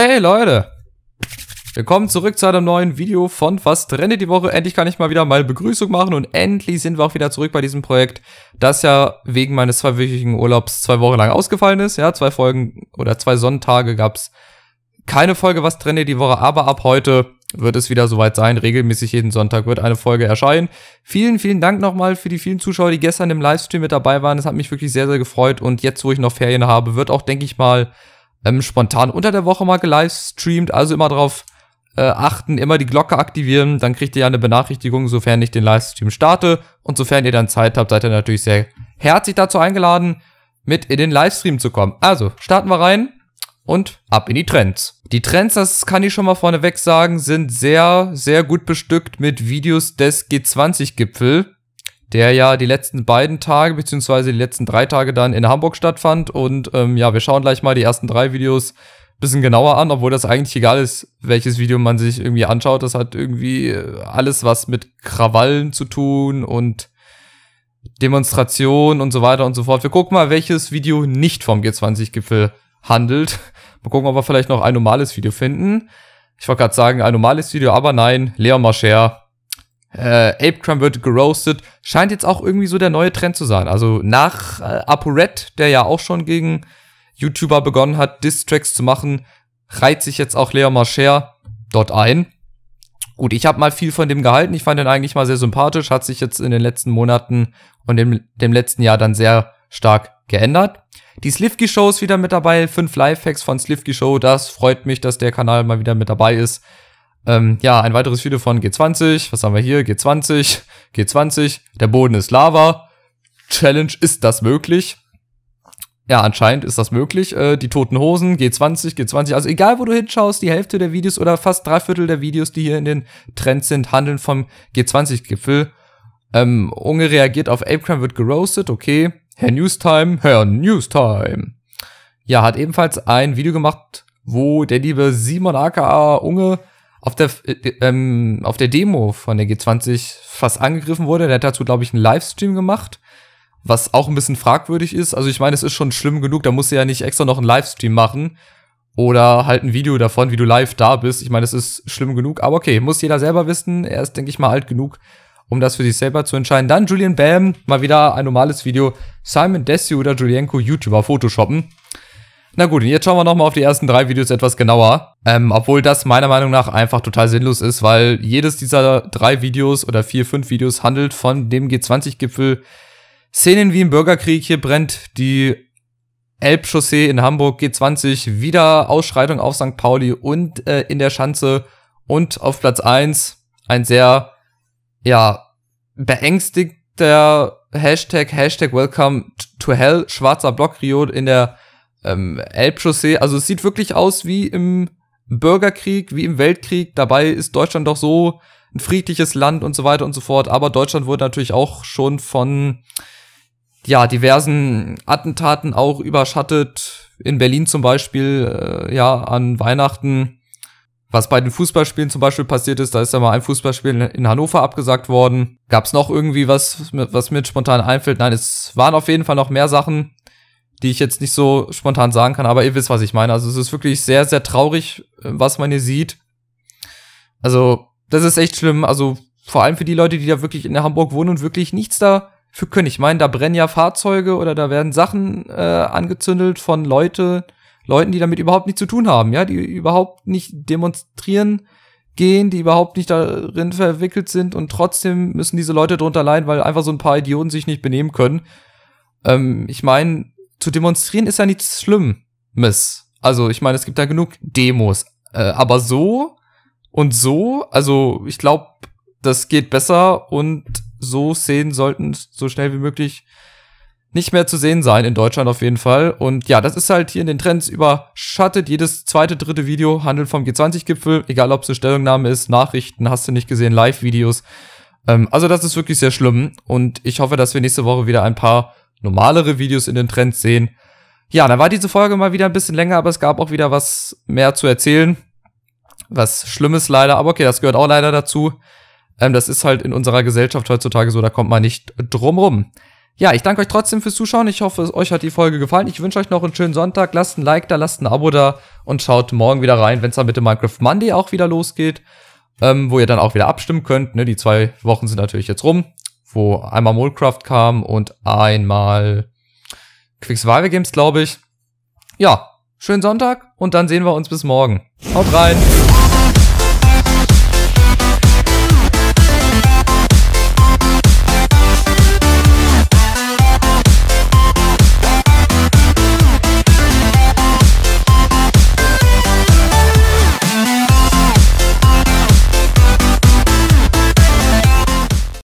Hey Leute! Willkommen zurück zu einem neuen Video von Was trendet die Woche. Endlich kann ich mal wieder meine Begrüßung machen und endlich sind wir auch wieder zurück bei diesem Projekt, das ja wegen meines zweiwöchigen Urlaubs zwei Wochen lang ausgefallen ist. Ja, zwei Folgen oder zwei Sonntage gab es keine Folge Was trendet die Woche, aber ab heute wird es wieder soweit sein. Regelmäßig jeden Sonntag wird eine Folge erscheinen. Vielen, vielen Dank nochmal für die vielen Zuschauer, die gestern im Livestream mit dabei waren. Es hat mich wirklich sehr, sehr gefreut und jetzt, wo ich noch Ferien habe, wird auch, denke ich mal, ähm, spontan unter der Woche mal gelivestreamt. Also immer drauf äh, achten, immer die Glocke aktivieren. Dann kriegt ihr ja eine Benachrichtigung, sofern ich den Livestream starte. Und sofern ihr dann Zeit habt, seid ihr natürlich sehr herzlich dazu eingeladen, mit in den Livestream zu kommen. Also, starten wir rein und ab in die Trends. Die Trends, das kann ich schon mal vorneweg sagen, sind sehr, sehr gut bestückt mit Videos des G20-Gipfel der ja die letzten beiden Tage, beziehungsweise die letzten drei Tage dann in Hamburg stattfand. Und ähm, ja, wir schauen gleich mal die ersten drei Videos bisschen genauer an, obwohl das eigentlich egal ist, welches Video man sich irgendwie anschaut. Das hat irgendwie äh, alles was mit Krawallen zu tun und Demonstrationen und so weiter und so fort. Wir gucken mal, welches Video nicht vom G20-Gipfel handelt. Mal gucken, ob wir vielleicht noch ein normales Video finden. Ich wollte gerade sagen, ein normales Video, aber nein, Leon Marcher äh, Apecrime wird geroastet. Scheint jetzt auch irgendwie so der neue Trend zu sein. Also nach äh, ApoRed, der ja auch schon gegen YouTuber begonnen hat, Distracks zu machen, reiht sich jetzt auch Leo Marcher dort ein. Gut, ich habe mal viel von dem gehalten. Ich fand ihn eigentlich mal sehr sympathisch, hat sich jetzt in den letzten Monaten und dem, dem letzten Jahr dann sehr stark geändert. Die Slivky Show ist wieder mit dabei. Fünf Lifehacks von Slivky Show. Das freut mich, dass der Kanal mal wieder mit dabei ist. Ähm, ja, ein weiteres Video von G20. Was haben wir hier? G20, G20. Der Boden ist Lava. Challenge, ist das möglich? Ja, anscheinend ist das möglich. Äh, die toten Hosen, G20, G20. Also egal, wo du hinschaust, die Hälfte der Videos oder fast drei Viertel der Videos, die hier in den Trends sind, handeln vom G20-Gipfel. Ähm, Unge reagiert auf Apecrime, wird geroastet. Okay. Herr Newstime, Herr Newstime. Ja, hat ebenfalls ein Video gemacht, wo der liebe Simon aka Unge auf der, äh, ähm, auf der Demo von der G20 fast angegriffen wurde. Der hat dazu, glaube ich, einen Livestream gemacht, was auch ein bisschen fragwürdig ist. Also ich meine, es ist schon schlimm genug, da musst du ja nicht extra noch einen Livestream machen oder halt ein Video davon, wie du live da bist. Ich meine, es ist schlimm genug, aber okay, muss jeder selber wissen. Er ist, denke ich mal, alt genug, um das für sich selber zu entscheiden. Dann Julian Bam, mal wieder ein normales Video. Simon Desio oder Julienko YouTuber Photoshoppen. Na gut, und jetzt schauen wir nochmal auf die ersten drei Videos etwas genauer. Ähm, obwohl das meiner Meinung nach einfach total sinnlos ist, weil jedes dieser drei Videos oder vier, fünf Videos handelt von dem G20-Gipfel. Szenen wie im Bürgerkrieg hier brennt, die Elbchaussee in Hamburg G20, wieder Ausschreitung auf St. Pauli und äh, in der Schanze und auf Platz 1 ein sehr, ja, beängstigter Hashtag, Hashtag Welcome to Hell, schwarzer Block Rio in der ähm, Elbchaussee. Also es sieht wirklich aus wie im Bürgerkrieg, wie im Weltkrieg. Dabei ist Deutschland doch so ein friedliches Land und so weiter und so fort. Aber Deutschland wurde natürlich auch schon von ja, diversen Attentaten auch überschattet. In Berlin zum Beispiel, äh, ja, an Weihnachten. Was bei den Fußballspielen zum Beispiel passiert ist, da ist ja mal ein Fußballspiel in Hannover abgesagt worden. Gab's noch irgendwie was, was mir spontan einfällt? Nein, es waren auf jeden Fall noch mehr Sachen die ich jetzt nicht so spontan sagen kann, aber ihr wisst, was ich meine. Also es ist wirklich sehr, sehr traurig, äh, was man hier sieht. Also das ist echt schlimm. Also vor allem für die Leute, die da wirklich in Hamburg wohnen und wirklich nichts dafür können. Ich meine, da brennen ja Fahrzeuge oder da werden Sachen äh, angezündet von Leute, Leuten, die damit überhaupt nichts zu tun haben, ja, die überhaupt nicht demonstrieren gehen, die überhaupt nicht darin verwickelt sind und trotzdem müssen diese Leute drunter leiden, weil einfach so ein paar Idioten sich nicht benehmen können. Ähm, ich meine, zu demonstrieren ist ja nichts Schlimmes. Also ich meine, es gibt da genug Demos. Äh, aber so und so, also ich glaube, das geht besser und so Szenen sollten so schnell wie möglich nicht mehr zu sehen sein, in Deutschland auf jeden Fall. Und ja, das ist halt hier in den Trends überschattet. Jedes zweite, dritte Video handelt vom G20-Gipfel, egal ob es eine Stellungnahme ist, Nachrichten, hast du nicht gesehen, Live-Videos. Ähm, also das ist wirklich sehr schlimm und ich hoffe, dass wir nächste Woche wieder ein paar normalere Videos in den Trends sehen. Ja, dann war diese Folge mal wieder ein bisschen länger, aber es gab auch wieder was mehr zu erzählen. Was Schlimmes leider, aber okay, das gehört auch leider dazu. Ähm, das ist halt in unserer Gesellschaft heutzutage so, da kommt man nicht drum rum. Ja, ich danke euch trotzdem fürs Zuschauen. Ich hoffe, euch hat die Folge gefallen. Ich wünsche euch noch einen schönen Sonntag. Lasst ein Like da, lasst ein Abo da und schaut morgen wieder rein, wenn es dann mit dem Minecraft Monday auch wieder losgeht, ähm, wo ihr dann auch wieder abstimmen könnt. Ne? Die zwei Wochen sind natürlich jetzt rum wo einmal Molecraft kam und einmal Quick Survival Games, glaube ich. Ja, schönen Sonntag und dann sehen wir uns bis morgen. Haut rein!